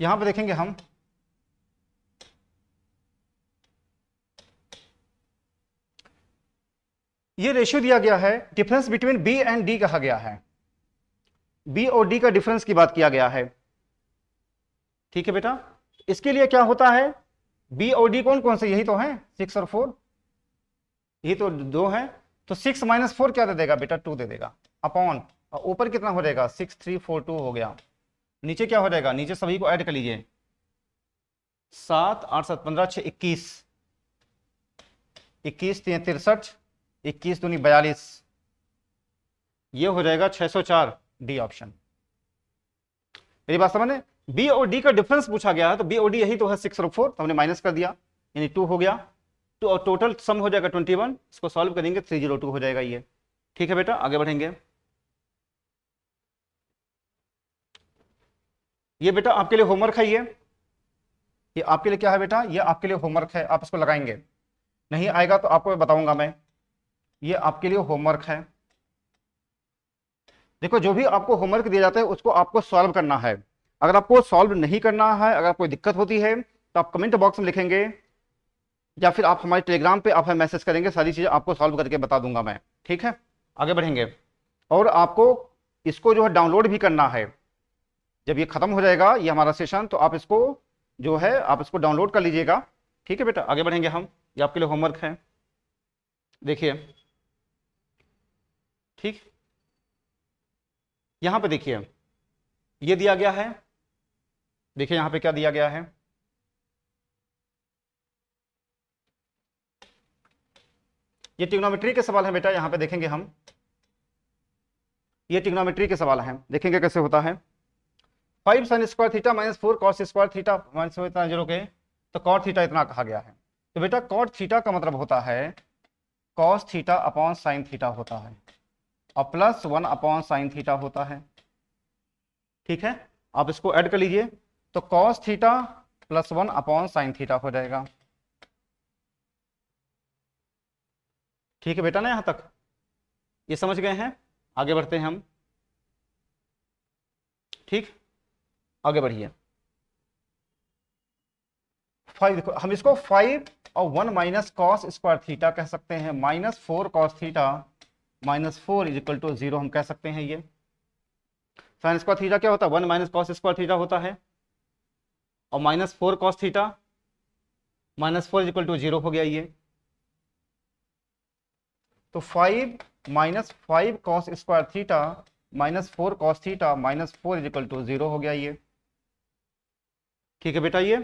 यहां पर देखेंगे हम ये रेशियो दिया गया है difference between B and D कहा गया है बी और डी का डिफरेंस की बात किया गया है ठीक है बेटा इसके लिए क्या होता है बी और डी कौन कौन से यही तो है सिक्स और फोर यही तो दो है तो सिक्स माइनस फोर क्या दे देगा बेटा टू दे देगा अपॉन ऊपर कितना हो जाएगा सिक्स थ्री फोर टू हो गया नीचे क्या हो जाएगा नीचे सभी को ऐड कर लीजिए सात आठ सात पंद्रह छः इक्कीस इक्कीस तीन तिरसठ इक्कीस दूनी बयालीस ये हो जाएगा सौ चार डी ऑप्शन मेरी बात समझने बी और डी का डिफरेंस पूछा गया है तो बी और डी यही तो है सिक्स और फोर तो हमने माइनस कर दिया यानी टू हो गया तो टोटल सम हो जाएगा ट्वेंटी वन इसको सॉल्व करेंगे थ्री जीरो टू हो जाएगा ये ठीक है बेटा आगे बढ़ेंगे ये बेटा आपके लिए होमवर्क है ये ये आपके लिए क्या है बेटा ये आपके लिए होमवर्क है आप इसको लगाएंगे नहीं आएगा तो आपको बताऊंगा मैं ये आपके लिए होमवर्क है देखो जो भी आपको होमवर्क दिया जाता है उसको आपको सॉल्व करना है अगर आपको सॉल्व नहीं करना है अगर कोई दिक्कत होती है तो आप कमेंट बॉक्स में लिखेंगे या फिर आप हमारे टेलीग्राम पे आप हमें मैसेज करेंगे सारी चीज़ें आपको सॉल्व करके बता दूंगा मैं ठीक है आगे बढ़ेंगे और आपको इसको जो है डाउनलोड भी करना है जब ये ख़त्म हो जाएगा ये हमारा सेशन तो आप इसको जो है आप इसको डाउनलोड कर लीजिएगा ठीक है बेटा आगे बढ़ेंगे हम ये आपके लिए होमवर्क है देखिए ठीक यहाँ पर देखिए ये दिया गया है देखिए यहाँ पर क्या दिया गया है ये टिग्नोमेट्री के सवाल है बेटा यहां पे देखेंगे हम ये टिग्नोमेट्री के सवाल है देखेंगे कैसे होता है five sine square theta minus four cot square theta minus इतना जीरो के तो कॉट थीटा इतना कहा गया है तो बेटा कॉट थीटा का मतलब होता है cos theta upon sine theta होता है और plus one upon sine theta होता है ठीक है आप इसको ऐड कर लीजिए तो cos theta plus one upon sine theta हो जाएगा ठीक है बेटा ना यहां तक ये समझ गए हैं आगे बढ़ते हैं हम ठीक आगे बढ़िए फाइव देखो हम इसको फाइव और one minus cos square theta कह सकते हैं minus four cos theta minus four is equal to zero हम कह सकते हैं ये साइन स्क्वायर थीटा क्या होता है one minus cos square theta होता है और minus four cos theta minus four is equal to zero हो गया ये तो five minus five cos square theta minus four cos theta minus four is equal to zero हो गया ये ठीक है बेटा ये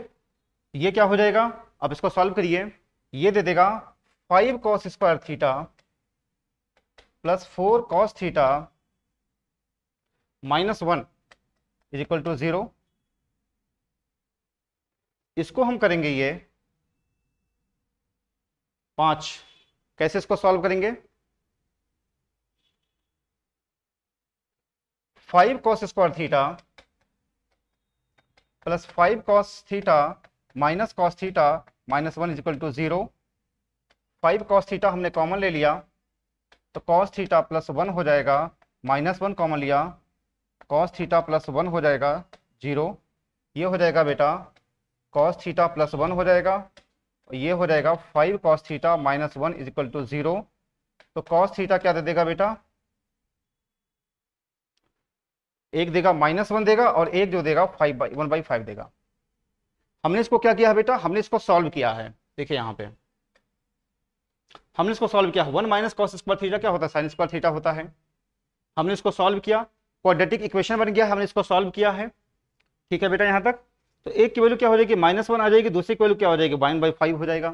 ये क्या हो जाएगा अब इसको सॉल्व करिए ये दे देगा five cos square theta plus four cos theta minus one is equal to zero इसको हम करेंगे ये पांच कैसे इसको सॉल्व करेंगे five cos square theta plus five cos theta minus cos theta minus one is equal to zero five cos theta हमने common ले लिया तो कॉस थीटा प्लस वन हो जाएगा माइनस वन कॉमन लिया कॉस थीटा प्लस वन हो जाएगा zero ये हो जाएगा बेटा कॉस थीटा प्लस वन हो जाएगा तो ये हो जाएगा five cos theta minus one is equal to zero तो कॉस थीटा क्या दे देगा बेटा एक देगा माइनस वन देगा और एक जो देगा five by one by five देगा हमने इसको क्या किया है बेटा हमने इसको सॉल्व किया है देखिए यहां पे हमने इसको सॉल्व किया one minus cos square theta क्या होता है साइन स्क्वायर थीटा होता है हमने इसको सॉल्व किया क्वाड्रेटिक इक्वेशन बन गया हमने इसको सॉल्व किया है ठीक है बेटा यहां तक तो एक की वैल्यू क्या हो जाएगी माइनस वन आ जाएगी दूसरी की वैल्यू क्या हो जाएगी वन बाई फाइव हो जाएगा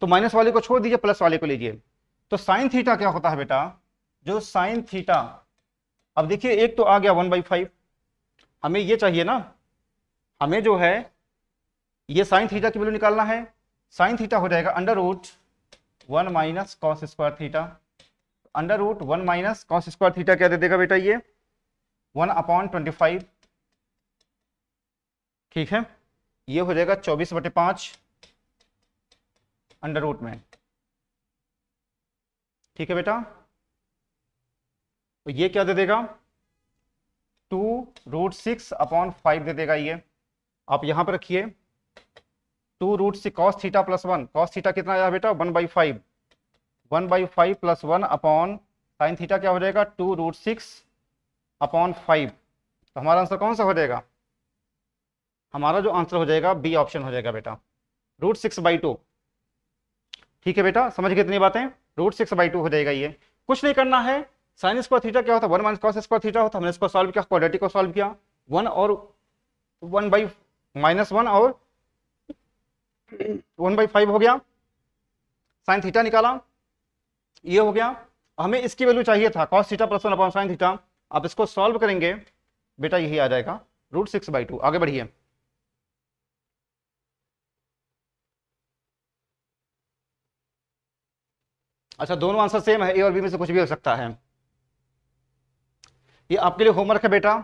तो माइनस वाले को छोड़ दीजिए प्लस वाले को लीजिए तो साइन थीटा क्या होता है बेटा जो साइन थीटा अब देखिए एक तो आ गया वन बाई फाइव हमें ये चाहिए ना हमें जो है ये साइन थीटा की वैल्यू निकालना है साइन थीटा हो जाएगा under root one minus cos square theta under root one minus cos square theta क्या दे देगा बेटा ये वन अपॉन ट्वेंटी फाइव ठीक है ये हो जाएगा चौबीस बटे पांच अंडर रूट में ठीक है बेटा तो ये क्या दे देगा two root six upon five दे देगा ये आप यहां पर रखिए टू रूट से cos theta plus one cos theta कितना आया बेटा one by five one by five plus one upon sine theta क्या हो जाएगा two root six upon five तो हमारा आंसर कौन सा हो जाएगा हमारा जो आंसर हो जाएगा बी ऑप्शन हो जाएगा बेटा रूट सिक्स बाई टू ठीक है बेटा समझ गए इतनी बातें रूट सिक्स बाई टू हो जाएगा ये कुछ नहीं करना है साइन स्क्वायर थीटा क्या होता है one minus cos square theta होता हमने इसको सॉल्व किया क्वाड्रेटिक को सॉल्व किया वन और वन बाई माइनस वन और वन बाई फाइव हो गया साइन थीटा निकाला ये हो गया हमें इसकी वैल्यू चाहिए था cos theta plus one upon sine theta आप इसको सॉल्व करेंगे बेटा यही आ जाएगा रूट सिक्स बाई टू आगे बढ़िए अच्छा दोनों आंसर सेम है ए और बी में से कुछ भी हो सकता है ये आपके लिए होमवर्क है बेटा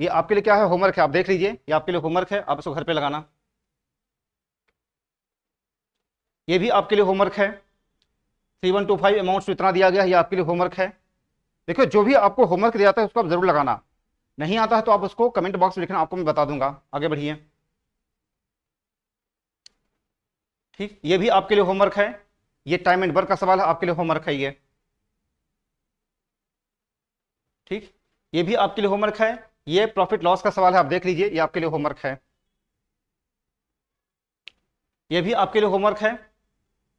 ये आपके लिए क्या है होमवर्क है आप देख लीजिए ये आपके लिए होमवर्क है आप इसको घर पे लगाना ये भी आपके लिए होमवर्क है three one two five amount इतना दिया गया है ये आपके लिए होमवर्क है देखो जो भी आपको होमवर्क दिया जाता है उसको आप जरूर लगाना नहीं आता है तो आप उसको कमेंट बॉक्स में लिखना आपको मैं बता दूंगा आगे बढ़िए ठीक ये भी आपके लिए होमवर्क है ये टाइम एंड वर्क का सवाल है आपके लिए होमवर्क है ये ठीक ये भी आपके लिए होमवर्क है ये प्रॉफिट लॉस का सवाल है आप देख लीजिए ये आपके लिए होमवर्क है ये भी आपके लिए होमवर्क है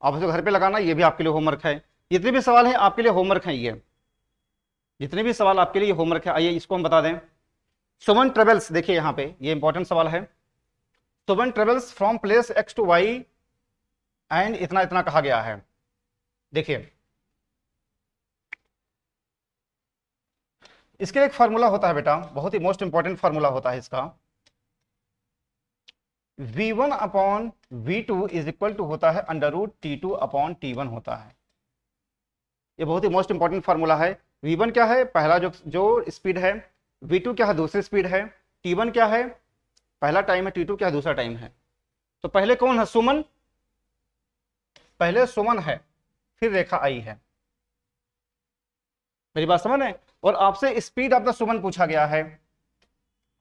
आप इसको घर पे लगाना ये भी आपके लिए होमवर्क है जितने भी सवाल हैं आपके लिए होमवर्क है ये जितने भी सवाल आपके लिए होमवर्क है आइए इसको हम बता दें सुमन ट्रेवल्स देखिए यहाँ पे ये इंपॉर्टेंट सवाल है Suman travels from place x to y and इतना इतना कहा गया है देखिए इसके एक फॉर्मूला होता है बेटा बहुत ही मोस्ट इंपॉर्टेंट फार्मूला होता है इसका V1 one upon v two is equal to होता है under root t two upon t one होता है ये बहुत ही मोस्ट इंपॉर्टेंट फॉर्मूला है V1 क्या है पहला जो जो स्पीड है V2 क्या है दूसरी स्पीड है T1 क्या है पहला टाइम है T2 क्या है दूसरा टाइम है तो पहले कौन है सुमन पहले सुमन है फिर रेखा आई है मेरी बात समझ है और आपसे स्पीड ऑफ द सुमन पूछा गया है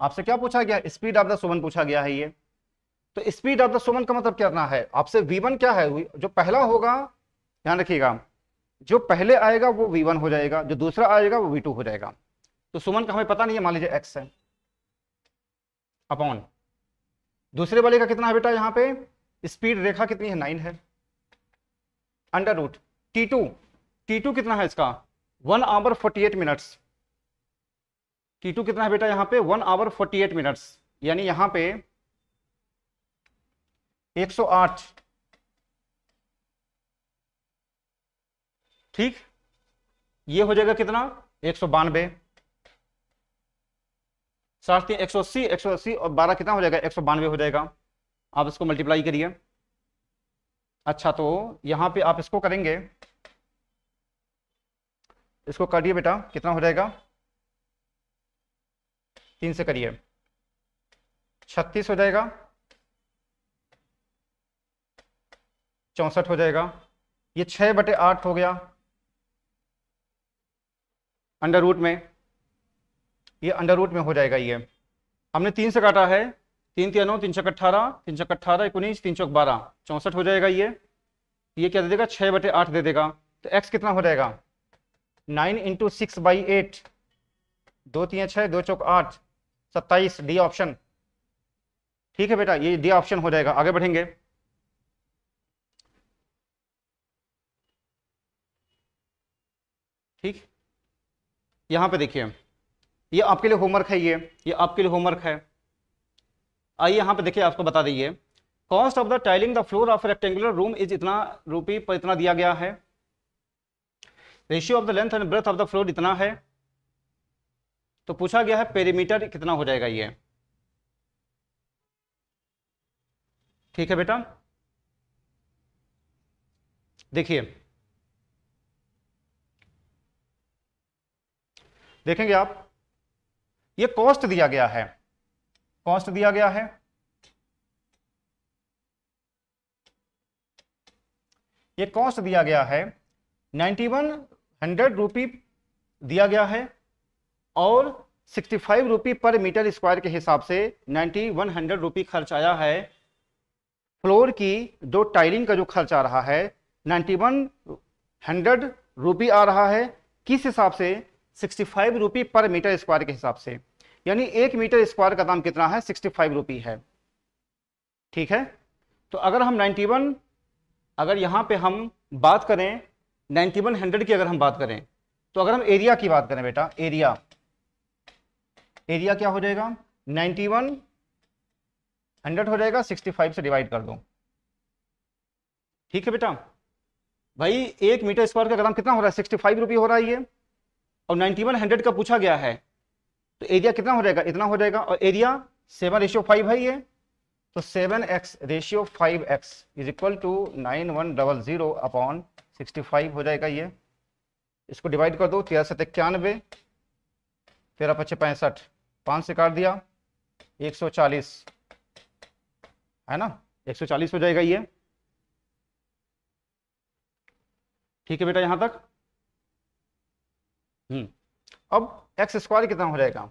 आपसे क्या पूछा गया स्पीड ऑफ द सुमन पूछा गया है ये तो स्पीड ऑफ द सुमन का मतलब क्या है आपसे वीवन क्या है जो पहला होगा ध्यान रखिएगा जो पहले आएगा वो वी हो जाएगा जो दूसरा आएगा वो वी हो जाएगा तो सुमन का हमें पता नहीं है मान लीजिए एक्स है अपॉन दूसरे वाले का कितना है बेटा यहाँ पे स्पीड रेखा कितनी है नाइन है under root t two t two कितना है इसका one hour forty eight minutes t two कितना है बेटा यहां पे one hour forty eight minutes यानी यहां पे एक सौ आठ ठीक ये हो जाएगा कितना एक सौ बानवे साठ तीन एक सौ अस्सी एक सौ अस्सी और बारह कितना हो जाएगा एक सौ बानवे हो जाएगा आप इसको मल्टीप्लाई करिए अच्छा तो यहाँ पे आप इसको करेंगे इसको करिए बेटा कितना हो जाएगा तीन से करिए छत्तीस हो जाएगा चौंसठ हो जाएगा ये छः बटे आठ हो गया अंडर रूट में ये अंडर रूट में हो जाएगा ये हमने तीन से काटा है तीन तीन नौ तीन सौ अट्ठारह तीन सौ अट्ठारह एक उन्नीस तीन सौ बारह चौंसठ हो जाएगा ये ये क्या दे देगा छः बटे आठ दे देगा तो एक्स कितना हो जाएगा nine into six by eight दो तीन छः दो चौक आठ सत्ताईस डी ऑप्शन ठीक है बेटा ये डी ऑप्शन हो जाएगा आगे बढ़ेंगे ठीक यहाँ पे देखिए ये आपके लिए होमवर्क है ये ये आपके लिए होमवर्क है आइए यहाँ पे देखिए आपको बता दीजिए cost of the tiling the floor of rectangular room is इतना रूपी पर इतना दिया गया है ratio of the length and breadth of the floor इतना है तो पूछा गया है पेरीमीटर कितना हो जाएगा ये ठीक है बेटा देखिए देखेंगे आप ये कॉस्ट दिया गया है कॉस्ट दिया गया है ये कॉस्ट दिया गया है नाइन्टी वन हंड्रेड रुपी दिया गया है और सिक्सटी फाइव रुपी पर मीटर स्क्वायर के हिसाब से नाइन्टी वन हंड्रेड रुपी खर्च आया है फ्लोर की दो टाइलिंग का जो खर्च आ रहा है नाइन्टी वन हंड्रेड रुपी आ रहा है किस हिसाब से सिक्सटी फाइव रुपी पर मीटर स्क्वायर के हिसाब से यानी एक मीटर स्क्वायर का दाम कितना है सिक्सटी फाइव रुपी है ठीक है तो अगर हम नाइन्टी वन अगर यहाँ पे हम बात करें नाइन्टी वन हंड्रेड की अगर हम बात करें तो अगर हम एरिया की बात करें बेटा एरिया एरिया क्या हो जाएगा नाइन्टी वन हंड्रेड हो जाएगा सिक्सटी फाइव से डिवाइड कर दो ठीक है बेटा भाई एक मीटर स्क्वायर का दाम कितना हो रहा है सिक्सटी फाइव रुपये हो रहा है ये और नाइन्टी वन हंड्रेड का पूछा गया है तो एरिया कितना हो जाएगा इतना हो जाएगा और एरिया सेवन रेशियो फाइव है ये तो seven x ratio five x is equal to nine one double zero upon sixty five हो जाएगा ये इसको डिवाइड कर दो तेरह सत इक्यानवे तेरह पच्चीस पैंसठ पाँच से काट दिया एक सौ चालीस है ना एक सौ चालीस हो जाएगा ये ठीक है बेटा यहाँ तक हम्म अब एक्स स्क्वायर कितना हो जाएगा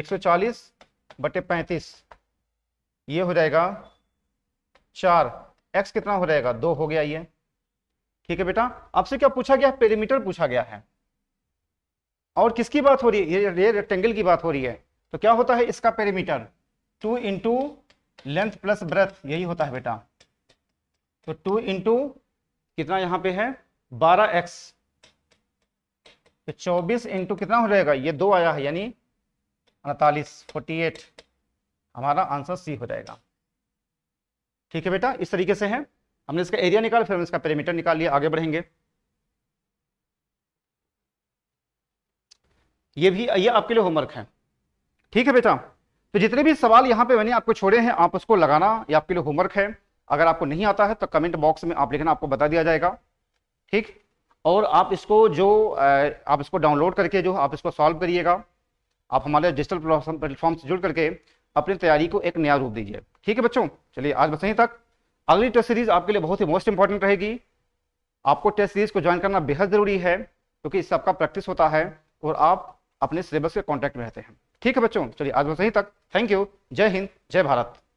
140 बटे 35 ये हो जाएगा चार एक्स कितना हो जाएगा दो हो गया ये ठीक है बेटा आपसे क्या पूछा गया पेरीमीटर पूछा गया है और किसकी बात हो रही है ये रेक्टेंगल की बात हो रही है तो क्या होता है इसका perimeter two into length plus breadth यही होता है बेटा तो टू इंटू कितना यहां पे है बारह एक्स तो 24 इंटू कितना हो जाएगा ये दो आया है यानी अड़तालीस फोर्टी एट हमारा आंसर सी हो जाएगा ठीक है बेटा इस तरीके से है हमने इसका एरिया निकाला फिर हमने इसका पेरीमीटर निकाल लिया आगे बढ़ेंगे ये भी ये आपके लिए होमवर्क है ठीक है बेटा तो जितने भी सवाल यहाँ पे मैंने आपको छोड़े हैं आप उसको लगाना ये आपके लिए होमवर्क है अगर आपको नहीं आता है तो कमेंट बॉक्स में आप लिखना आपको बता दिया जाएगा ठीक और आप इसको जो आप इसको डाउनलोड करके जो आप इसको सॉल्व करिएगा आप हमारे डिजिटल प्लेटफॉर्म से जुड़ करके अपनी तैयारी को एक नया रूप दीजिए ठीक है बच्चों चलिए आज बस यहीं तक अगली टेस्ट सीरीज आपके लिए बहुत ही मोस्ट इंपॉर्टेंट रहेगी आपको टेस्ट सीरीज को ज्वाइन करना बेहद जरूरी है क्योंकि इससे आपका प्रैक्टिस होता है और आप अपने सिलेबस के कॉन्टैक्ट में रहते हैं ठीक है बच्चों चलिए आज बस यहीं तक थैंक यू जय हिंद जय भारत